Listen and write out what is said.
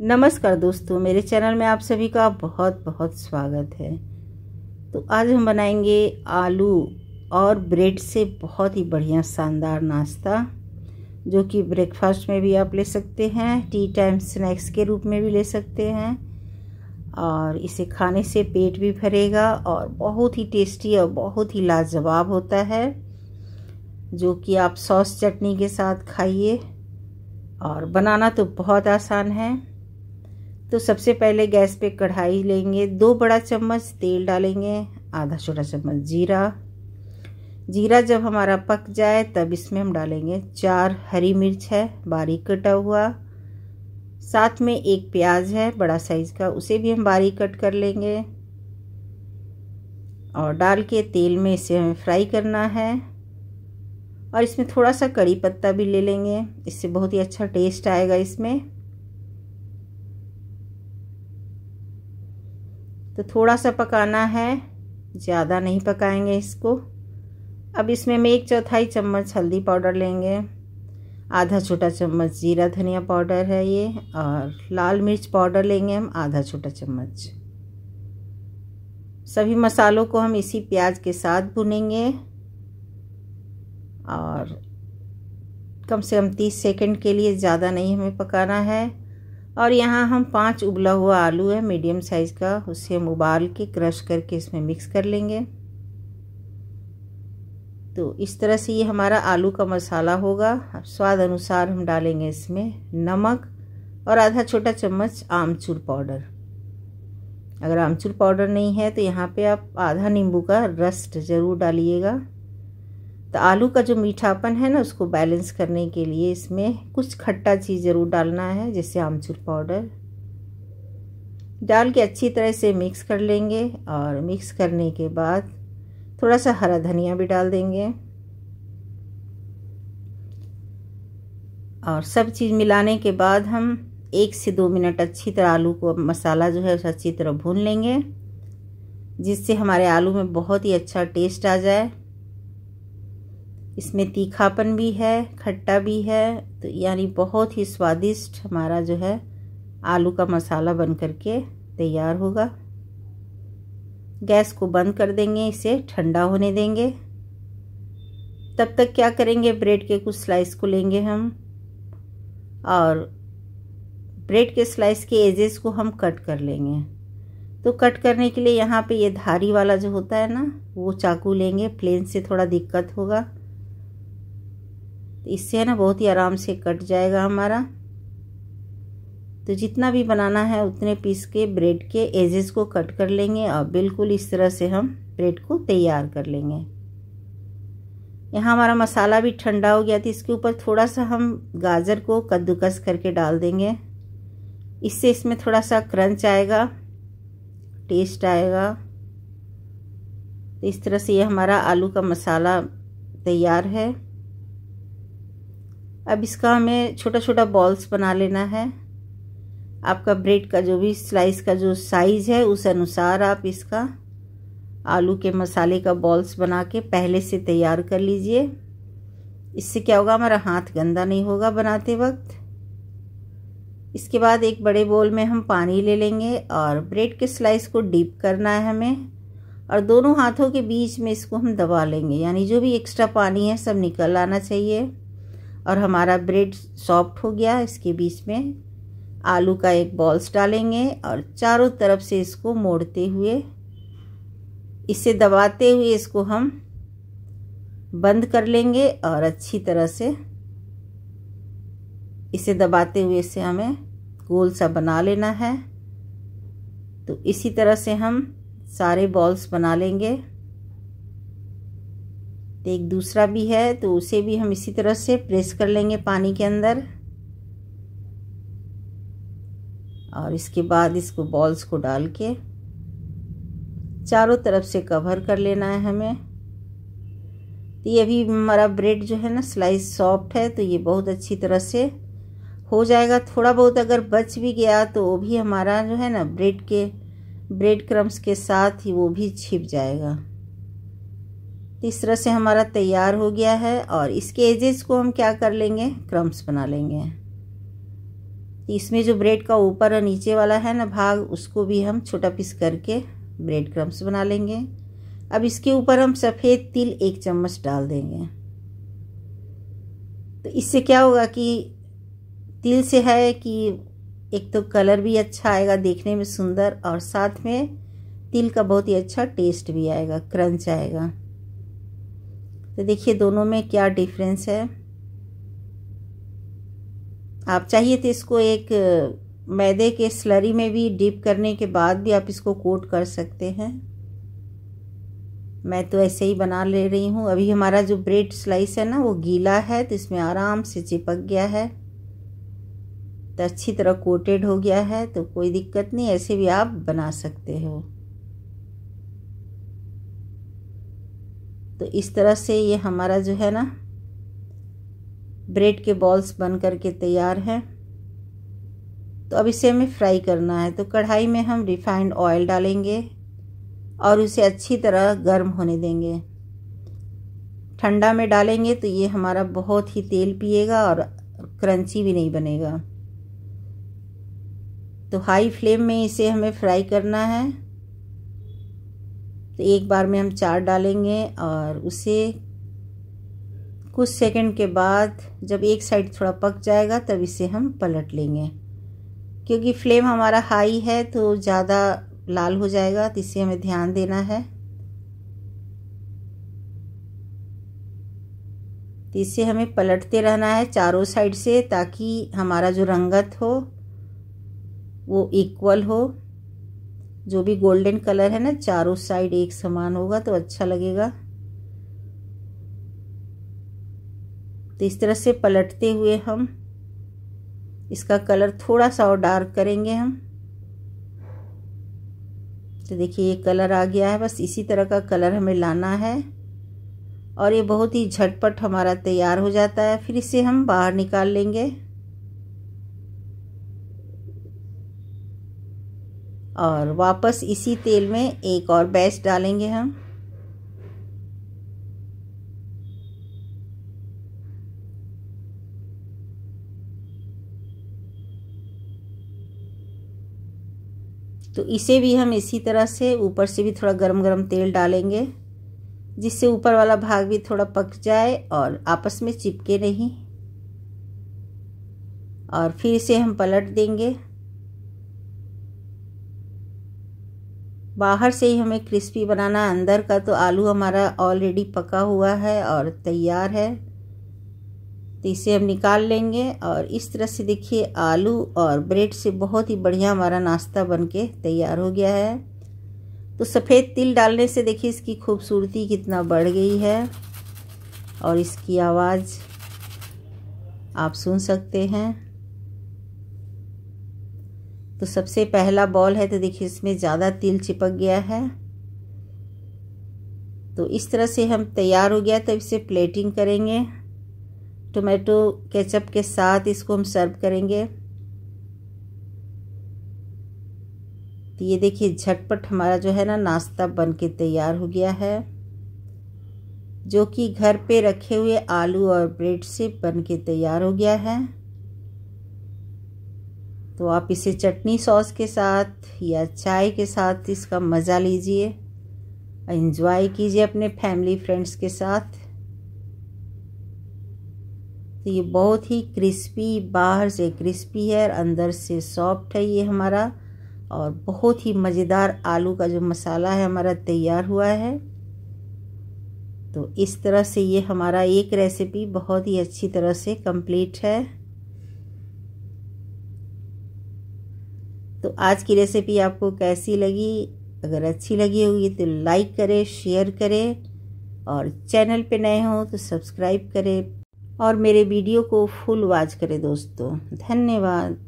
नमस्कार दोस्तों मेरे चैनल में आप सभी का बहुत बहुत स्वागत है तो आज हम बनाएंगे आलू और ब्रेड से बहुत ही बढ़िया शानदार नाश्ता जो कि ब्रेकफास्ट में भी आप ले सकते हैं टी टाइम स्नैक्स के रूप में भी ले सकते हैं और इसे खाने से पेट भी भरेगा और बहुत ही टेस्टी और बहुत ही लाजवाब होता है जो कि आप सॉस चटनी के साथ खाइए और बनाना तो बहुत आसान है तो सबसे पहले गैस पे कढ़ाई लेंगे दो बड़ा चम्मच तेल डालेंगे आधा छोटा चम्मच जीरा जीरा जब हमारा पक जाए तब इसमें हम डालेंगे चार हरी मिर्च है बारीक कटा हुआ साथ में एक प्याज है बड़ा साइज़ का उसे भी हम बारीक कट कर लेंगे और डाल के तेल में इसे हमें फ्राई करना है और इसमें थोड़ा सा कड़ी पत्ता भी ले लेंगे इससे बहुत ही अच्छा टेस्ट आएगा इसमें तो थोड़ा सा पकाना है ज़्यादा नहीं पकाएंगे इसको अब इसमें मैं एक चौथाई चम्मच हल्दी पाउडर लेंगे आधा छोटा चम्मच जीरा धनिया पाउडर है ये और लाल मिर्च पाउडर लेंगे हम आधा छोटा चम्मच सभी मसालों को हम इसी प्याज के साथ भुनेंगे और कम से कम तीस सेकंड के लिए ज़्यादा नहीं हमें पकाना है और यहाँ हम पांच उबला हुआ आलू है मीडियम साइज़ का उसे हम उबाल के क्रश करके इसमें मिक्स कर लेंगे तो इस तरह से ये हमारा आलू का मसाला होगा स्वाद अनुसार हम डालेंगे इसमें नमक और आधा छोटा चम्मच आमचूर पाउडर अगर आमचूर पाउडर नहीं है तो यहाँ पे आप आधा नींबू का रस्ट ज़रूर डालिएगा तो आलू का जो मीठापन है ना उसको बैलेंस करने के लिए इसमें कुछ खट्टा चीज़ ज़रूर डालना है जैसे आमचूर पाउडर डाल के अच्छी तरह से मिक्स कर लेंगे और मिक्स करने के बाद थोड़ा सा हरा धनिया भी डाल देंगे और सब चीज़ मिलाने के बाद हम एक से दो मिनट अच्छी तरह आलू को मसाला जो है उसे अच्छी तरह भून लेंगे जिससे हमारे आलू में बहुत ही अच्छा टेस्ट आ जाए इसमें तीखापन भी है खट्टा भी है तो यानी बहुत ही स्वादिष्ट हमारा जो है आलू का मसाला बन करके तैयार होगा गैस को बंद कर देंगे इसे ठंडा होने देंगे तब तक क्या करेंगे ब्रेड के कुछ स्लाइस को लेंगे हम और ब्रेड के स्लाइस के एजेस को हम कट कर लेंगे तो कट करने के लिए यहाँ पे ये धारी वाला जो होता है ना वो चाकू लेंगे प्लेन से थोड़ा दिक्कत होगा तो इससे है ना बहुत ही आराम से कट जाएगा हमारा तो जितना भी बनाना है उतने पीस के ब्रेड के एजेस को कट कर लेंगे और बिल्कुल इस तरह से हम ब्रेड को तैयार कर लेंगे यहाँ हमारा मसाला भी ठंडा हो गया था इसके ऊपर थोड़ा सा हम गाजर को कद्दूकस करके डाल देंगे इससे इसमें थोड़ा सा क्रंच आएगा टेस्ट आएगा तो इस तरह से ये हमारा आलू का मसाला तैयार है अब इसका हमें छोटा छोटा बॉल्स बना लेना है आपका ब्रेड का जो भी स्लाइस का जो साइज़ है उस अनुसार आप इसका आलू के मसाले का बॉल्स बना के पहले से तैयार कर लीजिए इससे क्या होगा हमारा हाथ गंदा नहीं होगा बनाते वक्त इसके बाद एक बड़े बोल में हम पानी ले लेंगे और ब्रेड के स्लाइस को डीप करना है हमें और दोनों हाथों के बीच में इसको हम दबा लेंगे यानी जो भी एक्स्ट्रा पानी है सब निकल आना चाहिए और हमारा ब्रेड सॉफ्ट हो गया इसके बीच में आलू का एक बॉल्स डालेंगे और चारों तरफ से इसको मोड़ते हुए इसे दबाते हुए इसको हम बंद कर लेंगे और अच्छी तरह से इसे दबाते हुए इसे हमें गोल सा बना लेना है तो इसी तरह से हम सारे बॉल्स बना लेंगे तो एक दूसरा भी है तो उसे भी हम इसी तरह से प्रेस कर लेंगे पानी के अंदर और इसके बाद इसको बॉल्स को डाल के चारों तरफ से कवर कर लेना है हमें तो ये अभी हमारा ब्रेड जो है ना स्लाइस सॉफ्ट है तो ये बहुत अच्छी तरह से हो जाएगा थोड़ा बहुत अगर बच भी गया तो वो भी हमारा जो है ना ब्रेड के ब्रेड क्रम्स के साथ ही वो भी छिप जाएगा इस तरह से हमारा तैयार हो गया है और इसके एजेस को हम क्या कर लेंगे क्रम्स बना लेंगे इसमें जो ब्रेड का ऊपर और नीचे वाला है ना भाग उसको भी हम छोटा पीस करके ब्रेड क्रम्स बना लेंगे अब इसके ऊपर हम सफ़ेद तिल एक चम्मच डाल देंगे तो इससे क्या होगा कि तिल से है कि एक तो कलर भी अच्छा आएगा देखने में सुंदर और साथ में तिल का बहुत ही अच्छा टेस्ट भी आएगा क्रंच आएगा तो देखिए दोनों में क्या डिफरेंस है आप चाहिए तो इसको एक मैदे के स्लरी में भी डिप करने के बाद भी आप इसको कोट कर सकते हैं मैं तो ऐसे ही बना ले रही हूँ अभी हमारा जो ब्रेड स्लाइस है ना वो गीला है तो इसमें आराम से चिपक गया है तो अच्छी तरह कोटेड हो गया है तो कोई दिक्कत नहीं ऐसे भी आप बना सकते हो तो इस तरह से ये हमारा जो है ना ब्रेड के बॉल्स बन कर के तैयार हैं तो अब इसे हमें फ्राई करना है तो कढ़ाई में हम रिफाइंड ऑयल डालेंगे और उसे अच्छी तरह गर्म होने देंगे ठंडा में डालेंगे तो ये हमारा बहुत ही तेल पिएगा और क्रंची भी नहीं बनेगा तो हाई फ्लेम में इसे हमें फ्राई करना है तो एक बार में हम चार डालेंगे और उसे कुछ सेकंड के बाद जब एक साइड थोड़ा पक जाएगा तब इसे हम पलट लेंगे क्योंकि फ्लेम हमारा हाई है तो ज़्यादा लाल हो जाएगा तो इसे हमें ध्यान देना है तो इसे हमें पलटते रहना है चारों साइड से ताकि हमारा जो रंगत हो वो इक्वल हो जो भी गोल्डन कलर है ना चारों साइड एक समान होगा तो अच्छा लगेगा तो इस तरह से पलटते हुए हम इसका कलर थोड़ा सा और डार्क करेंगे हम तो देखिए ये कलर आ गया है बस इसी तरह का कलर हमें लाना है और ये बहुत ही झटपट हमारा तैयार हो जाता है फिर इसे हम बाहर निकाल लेंगे और वापस इसी तेल में एक और बैच डालेंगे हम तो इसे भी हम इसी तरह से ऊपर से भी थोड़ा गरम गरम तेल डालेंगे जिससे ऊपर वाला भाग भी थोड़ा पक जाए और आपस में चिपके नहीं और फिर इसे हम पलट देंगे बाहर से ही हमें क्रिस्पी बनाना अंदर का तो आलू हमारा ऑलरेडी पका हुआ है और तैयार है तो इसे हम निकाल लेंगे और इस तरह से देखिए आलू और ब्रेड से बहुत ही बढ़िया हमारा नाश्ता बनके तैयार हो गया है तो सफ़ेद तिल डालने से देखिए इसकी खूबसूरती कितना बढ़ गई है और इसकी आवाज़ आप सुन सकते हैं तो सबसे पहला बॉल है तो देखिए इसमें ज़्यादा तिल चिपक गया है तो इस तरह से हम तैयार हो गया तो इसे प्लेटिंग करेंगे टोमेटो केचप के साथ इसको हम सर्व करेंगे तो ये देखिए झटपट हमारा जो है ना नाश्ता बन के तैयार हो गया है जो कि घर पे रखे हुए आलू और ब्रेड से बन के तैयार हो गया है तो आप इसे चटनी सॉस के साथ या चाय के साथ इसका मज़ा लीजिए इन्जॉय कीजिए अपने फैमिली फ्रेंड्स के साथ तो ये बहुत ही क्रिस्पी बाहर से क्रिस्पी है और अंदर से सॉफ्ट है ये हमारा और बहुत ही मज़ेदार आलू का जो मसाला है हमारा तैयार हुआ है तो इस तरह से ये हमारा एक रेसिपी बहुत ही अच्छी तरह से कंप्लीट है तो आज की रेसिपी आपको कैसी लगी अगर अच्छी लगी होगी तो लाइक करें शेयर करें और चैनल पे नए हों तो सब्सक्राइब करें और मेरे वीडियो को फुल वॉच करें दोस्तों धन्यवाद